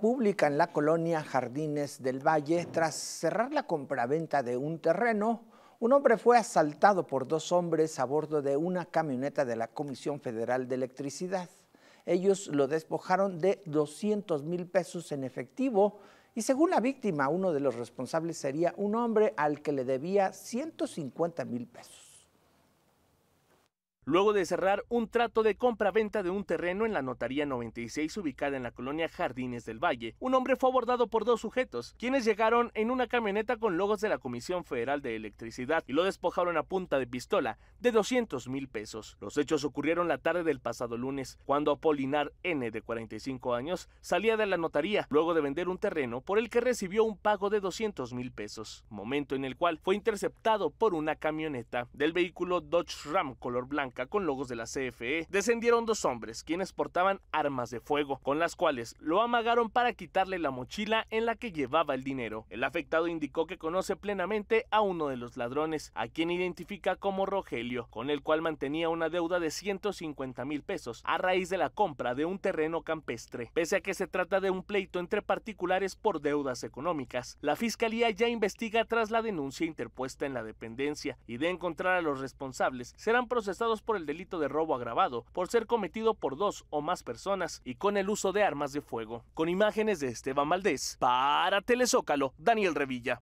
pública en la colonia Jardines del Valle, tras cerrar la compraventa de un terreno, un hombre fue asaltado por dos hombres a bordo de una camioneta de la Comisión Federal de Electricidad. Ellos lo despojaron de 200 mil pesos en efectivo y según la víctima, uno de los responsables sería un hombre al que le debía 150 mil pesos luego de cerrar un trato de compra-venta de un terreno en la notaría 96 ubicada en la colonia Jardines del Valle. Un hombre fue abordado por dos sujetos, quienes llegaron en una camioneta con logos de la Comisión Federal de Electricidad y lo despojaron a punta de pistola de 200 mil pesos. Los hechos ocurrieron la tarde del pasado lunes, cuando Apolinar N, de 45 años, salía de la notaría luego de vender un terreno por el que recibió un pago de 200 mil pesos, momento en el cual fue interceptado por una camioneta del vehículo Dodge Ram color blanco con logos de la CFE, descendieron dos hombres quienes portaban armas de fuego, con las cuales lo amagaron para quitarle la mochila en la que llevaba el dinero. El afectado indicó que conoce plenamente a uno de los ladrones, a quien identifica como Rogelio, con el cual mantenía una deuda de 150 mil pesos a raíz de la compra de un terreno campestre. Pese a que se trata de un pleito entre particulares por deudas económicas, la fiscalía ya investiga tras la denuncia interpuesta en la dependencia y de encontrar a los responsables serán procesados por el delito de robo agravado, por ser cometido por dos o más personas y con el uso de armas de fuego. Con imágenes de Esteban Valdés, para Telezócalo, Daniel Revilla.